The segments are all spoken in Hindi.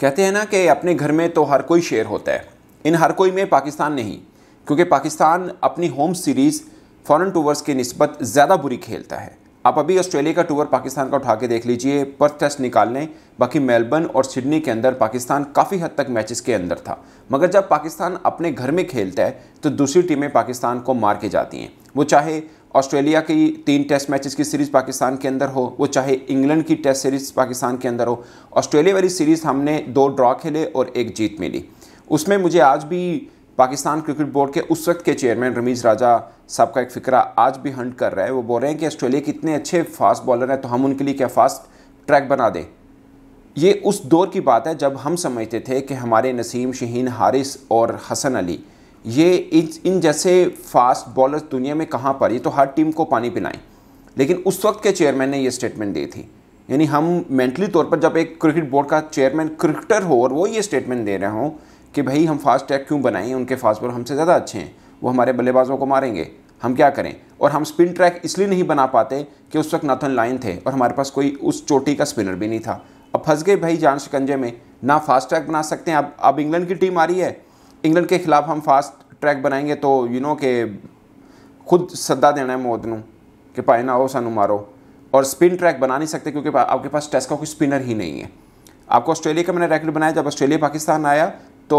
कहते हैं ना कि अपने घर में तो हर कोई शेर होता है इन हर कोई में पाकिस्तान नहीं क्योंकि पाकिस्तान अपनी होम सीरीज़ फ़ॉरन टूवर्स की नस्बत ज़्यादा बुरी खेलता है आप अभी ऑस्ट्रेलिया का टूर पाकिस्तान का उठा के देख लीजिए पर टेस्ट निकाल लें बाकी मेलबर्न और सिडनी के अंदर पाकिस्तान काफ़ी हद तक मैचेस के अंदर था मगर जब पाकिस्तान अपने घर में खेलता है तो दूसरी टीमें पाकिस्तान को मार के जाती हैं वो चाहे ऑस्ट्रेलिया की तीन टेस्ट मैचेस की सीरीज़ पाकिस्तान के अंदर हो वो चाहे इंग्लैंड की टेस्ट सीरीज़ पाकिस्तान के अंदर हो ऑस्ट्रेलिया वाली सीरीज़ हमने दो ड्रॉ खेले और एक जीत मिली उसमें मुझे आज भी पाकिस्तान क्रिकेट बोर्ड के उस वक्त के चेयरमैन रमीज़ राजा साहब का एक फिक्रा आज भी हंट कर रहा है वो बोल रहे हैं कि ऑस्ट्रेलिया के इतने अच्छे फास्ट बॉलर हैं तो हम उनके लिए क्या फास्ट ट्रैक बना दें ये उस दौर की बात है जब हम समझते थे कि हमारे नसीम शहीन हारिस और हसन अली ये इन जैसे फास्ट बॉलर्स दुनिया में कहाँ पर ये तो हर टीम को पानी पिलाएं लेकिन उस वक्त के चेयरमैन ने ये स्टेटमेंट दी थी यानी हम मेंटली तौर पर जब एक क्रिकेट बोर्ड का चेयरमैन क्रिकेटर हो और वो ये स्टेटमेंट दे रहे हों कि भाई हम फास्ट ट्रैक क्यों बनाएं उनके फास्ट बॉलर हमसे ज़्यादा अच्छे हैं वो हमारे बल्लेबाजों को मारेंगे हम क्या करें और हम स्पिन ट्रैक इसलिए नहीं बना पाते कि उस वक्त नथन लाइन थे और हमारे पास कोई उस चोटी का स्पिनर भी नहीं था अब फंस गए भाई जान शिकंजे में ना फास्ट ट्रैक बना सकते हैं अब अब इंग्लैंड की टीम आ रही है इंग्लैंड के खिलाफ हम फास्ट ट्रैक बनाएंगे तो यू नो के खुद सद्दा देना है ਮੌਤ कि भाई ना हो सू मारो और स्पिन ट्रैक बना नहीं सकते क्योंकि आपके पास टेस्ट का कोई स्पिनर ही नहीं है आपको ऑस्ट्रेलिया का मैंने रैकेट बनाया जब ऑस्ट्रेलिया पाकिस्तान आया तो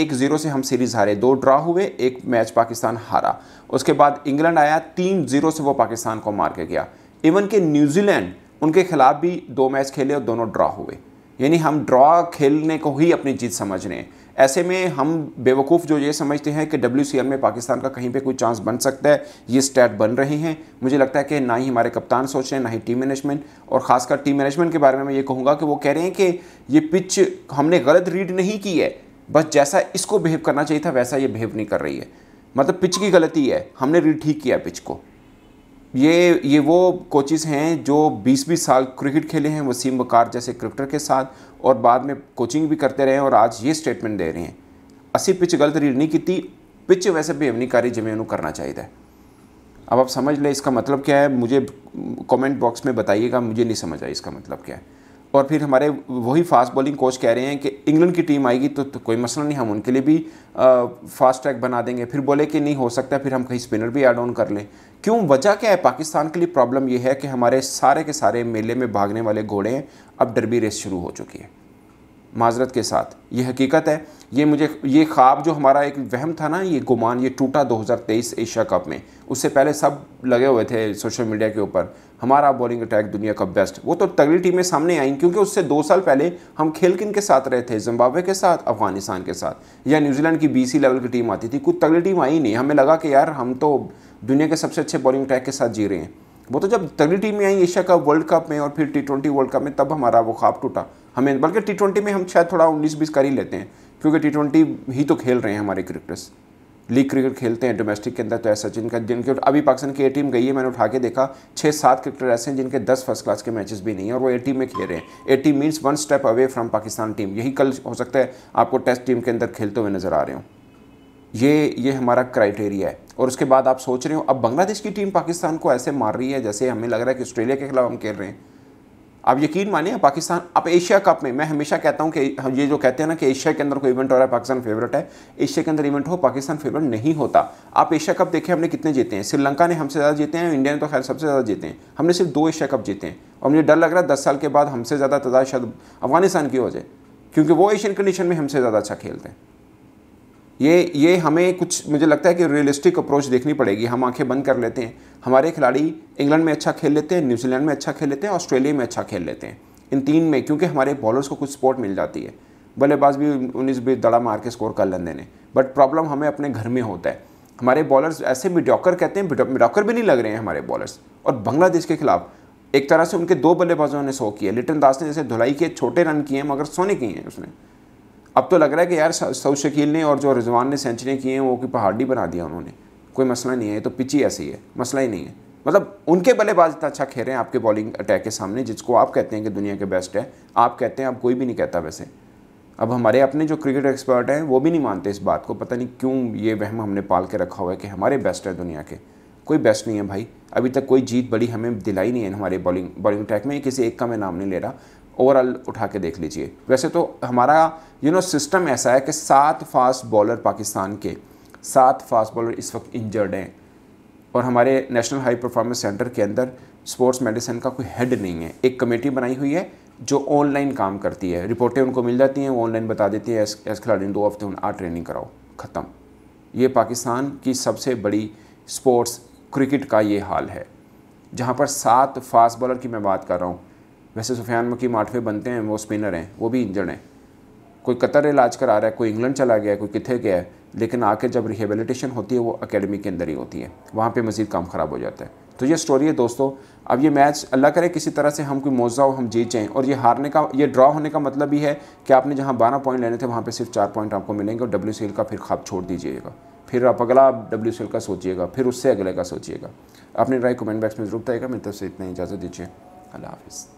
एक ज़ीरो से हम सीरीज़ हारे दो ड्रा हुए एक मैच पाकिस्तान हारा उसके बाद इंग्लैंड आया तीन ज़ीरो से वो पाकिस्तान को मार के गया इवन के न्यूजीलैंड उनके खिलाफ भी दो मैच खेले और दोनों ड्रा हुए यानी हम ड्रा खेलने को ही अपनी जीत समझ रहे हैं ऐसे में हम बेवकूफ़ जो ये समझते हैं कि डब्ल्यू में पाकिस्तान का कहीं पे कोई चांस बन सकता है ये स्टैट बन रहे हैं मुझे लगता है कि ना ही हमारे कप्तान सोच रहे हैं ना ही टीम मैनेजमेंट और ख़ासकर टीम मैनेजमेंट के बारे में मैं ये कहूँगा कि वो कह रहे हैं कि ये पिच हमने गलत रीड नहीं की है बस जैसा इसको बिहेव करना चाहिए था वैसा ये बिहेव नहीं कर रही है मतलब पिच की गलती है हमने रीड ठीक किया पिच को ये ये वो कोचिज़ हैं जो 20-20 साल क्रिकेट खेले हैं वसीम वकार जैसे क्रिकेटर के साथ और बाद में कोचिंग भी करते रहे और आज ये स्टेटमेंट दे रहे हैं असी पिच गलत रीड नहीं की पिच वैसे बिहेव नहीं करी जिमें उन्होंने करना चाहिए अब आप समझ लें इसका मतलब क्या है मुझे कमेंट बॉक्स में बताइएगा मुझे नहीं समझ आई इसका मतलब क्या है और फिर हमारे वही फास्ट बॉलिंग कोच कह रहे हैं कि इंग्लैंड की टीम आएगी तो, तो कोई मसला नहीं हम उनके लिए भी आ, फास्ट ट्रैक बना देंगे फिर बोले कि नहीं हो सकता फिर हम कहीं स्पिनर भी ऐड ऑन कर लें क्यों वजह क्या है पाकिस्तान के लिए प्रॉब्लम ये है कि हमारे सारे के सारे मेले में भागने वाले घोड़े हैं अब डरबी रेस शुरू हो चुकी है माजरत के साथ ये हकीकत है ये मुझे ये ख्वाब जो हमारा एक वहम था ना ये गुमान ये टूटा 2023 एशिया कप में उससे पहले सब लगे हुए थे सोशल मीडिया के ऊपर हमारा बॉलिंग अटैक दुनिया का बेस्ट वो तो तगड़ी टीमें सामने आई क्योंकि उससे दो साल पहले हम खेल किन के साथ रहे थे जिम्बाब्वे के साथ अफगानिस्तान के साथ या न्यूजीलैंड की बी लेवल की टीम आती थी कुछ तगड़ी टीम आई नहीं हमें लगा कि यार हम तो दुनिया के सबसे अच्छे बॉलिंग अटैक के साथ जी रहे हैं वो तो जब तगड़ी टीम में आई एशिया कप वर्ल्ड कप में और फिर टी ट्वेंटी वर्ल्ड कप में तब हमारा वो खाब टूटा हमें बल्कि टी ट्वेंटी में हम शायद थोड़ा उन्नीस बीस कर ही लेते हैं क्योंकि टी ट्वेंटी ही तो खेल रहे हैं हमारे क्रिकेटर्स लीग क्रिकेट खेलते हैं डोमेस्टिक के अंदर तो ऐसा जिनका जिनके अभी पाकिस्तान की ए टीम गई है मैंने उठा के देखा छः सात क्रिकेटर ऐसे हैं जिनके दस फर्स्ट क्लास के मैचेस भी नहीं हैं और वो ए टीम में खेल रहे हैं A team means one step away from Pakistan team यही कल हो सकता है आपको टेस्ट टीम के अंदर खेलते हुए नजर आ रहे हो ये ये हमारा क्राइटेरिया है और उसके बाद आप सोच रहे हो अब बांग्लादेश की टीम पाकिस्तान को ऐसे मार रही है जैसे हमें लग रहा है कि ऑस्ट्रेलिया के खिलाफ हम खेल रहे हैं आप यकीन मानिए पाकिस्तान आप एशिया कप में मैं हमेशा कहता हूँ कि हम हाँ, ये जो कहते हैं ना कि एशिया के अंदर कोई इवेंट हो रहा है पाकिस्तान फेवरेट है एशिया के अंदर इवेंट हो पाकिस्तान फेवरेट नहीं होता आप एशिया कप देखें हमने कितने जीते हैं श्रीलंका ने हमसे ज़्यादा जीते हैं इंडिया ने तो खैर सबसे ज़्यादा जीते हैं हमने सिर्फ दो एशिया कप जीते हैं और मुझे डर लग रहा है दस साल के बाद हमसे ज़्यादा तदाद शायद अफगानिस्तान की हो जाए क्योंकि वो एशियन कंडीशन में हमसे ज़्यादा अच्छा खेलते हैं ये ये हमें कुछ मुझे लगता है कि रियलिस्टिक अप्रोच देखनी पड़ेगी हम आंखें बंद कर लेते हैं हमारे खिलाड़ी इंग्लैंड में अच्छा खेल लेते हैं न्यूजीलैंड में अच्छा खेल लेते हैं ऑस्ट्रेलिया में अच्छा खेल लेते हैं इन तीन में क्योंकि हमारे बॉलर्स को कुछ सपोर्ट मिल जाती है बल्लेबाज भी उन्नीस बीस दड़ा मार के स्कोर कर लेंदे ने बट प्रॉब्लम हमें अपने घर में होता है हमारे बॉलर्स ऐसे मिडॉकर कहते हैं मिडॉकर भी नहीं लग रहे हैं हमारे बॉलर्स और बांग्लादेश के खिलाफ एक तरह से उनके दो बल्लेबाजों ने सो किए लिटन दास ने जैसे धुलाई किए छोटे रन किए मगर सोने किए हैं उसने अब तो लग रहा है कि यार सऊद शकील ने और जो रिजवान ने सेंचुरी की हैं वो कि पहाड़ी बना दिया उन्होंने कोई मसला नहीं है तो पिच ही ऐसी है मसला ही नहीं है मतलब उनके बल्लेबाज इतना अच्छा खेल रहे हैं आपके बॉलिंग अटैक के सामने जिसको आप कहते हैं कि दुनिया के बेस्ट है आप कहते हैं आप कोई भी नहीं कहता वैसे अब हमारे अपने जो क्रिकेट एक्सपर्ट हैं वो भी नहीं मानते इस बात को पता नहीं क्यों ये वहम हमने पाल के रखा हुआ है कि हमारे बेस्ट है दुनिया के कोई बेस्ट नहीं है भाई अभी तक कोई जीत बड़ी हमें दिलाई नहीं है हमारे बॉलिंग बॉलिंग अटैक में किसी एक का मैं नाम नहीं ले रहा ओवरऑल उठा के देख लीजिए वैसे तो हमारा यू नो सिस्टम ऐसा है कि सात फास्ट बॉलर पाकिस्तान के सात फास्ट बॉलर इस वक्त इंजर्ड हैं और हमारे नेशनल हाई परफॉर्मेंस सेंटर के अंदर स्पोर्ट्स मेडिसिन का कोई हेड नहीं है एक कमेटी बनाई हुई है जो ऑनलाइन काम करती है रिपोर्टें उनको मिल जाती हैं ऑनलाइन बता देती है एस खिलाड़ी दो हफ्ते उन आ ट्रेनिंग कराओ ख़त्म ये पाकिस्तान की सबसे बड़ी स्पोर्ट्स क्रिकेट का ये हाल है जहाँ पर सात फास्ट बॉलर की मैं बात कर रहा हूँ वैसे सुफियान मकीम आठवें बनते हैं वो स्पिनर हैं वो भी इंजर्ड हैं कोई कतर इलाज करा रहा है कोई इंग्लैंड चला गया है कोई किथे गया है लेकिन आके जब रिहेबिलिटेशन होती है वो अकेडमी के अंदर ही होती है वहाँ पे मज़ीद काम ख़राब हो जाता है तो ये स्टोरी है दोस्तों अब ये मैच अल्लाह करे किसी तरह से हम कोई मौज़ा हो हम जीत जाएँ और ये हारने का ये ड्रा होने का मतलब भी है कि आपने जहाँ बारह पॉइंट लेने थे वहाँ पर सिर्फ चार पॉइंट आपको मिलेंगे और डब्ल्यू का फिर खाब छोड़ दीजिएगा फिर आप अगला डब्ल्यू का सोचिएगा फिर उससे अगले का सोचिएगा अपनी राय कमेंट बॉक्स में जरूर बताएगा मेरी तरफ से इतना इजाज़त दीजिए अल्लाह हाफिज़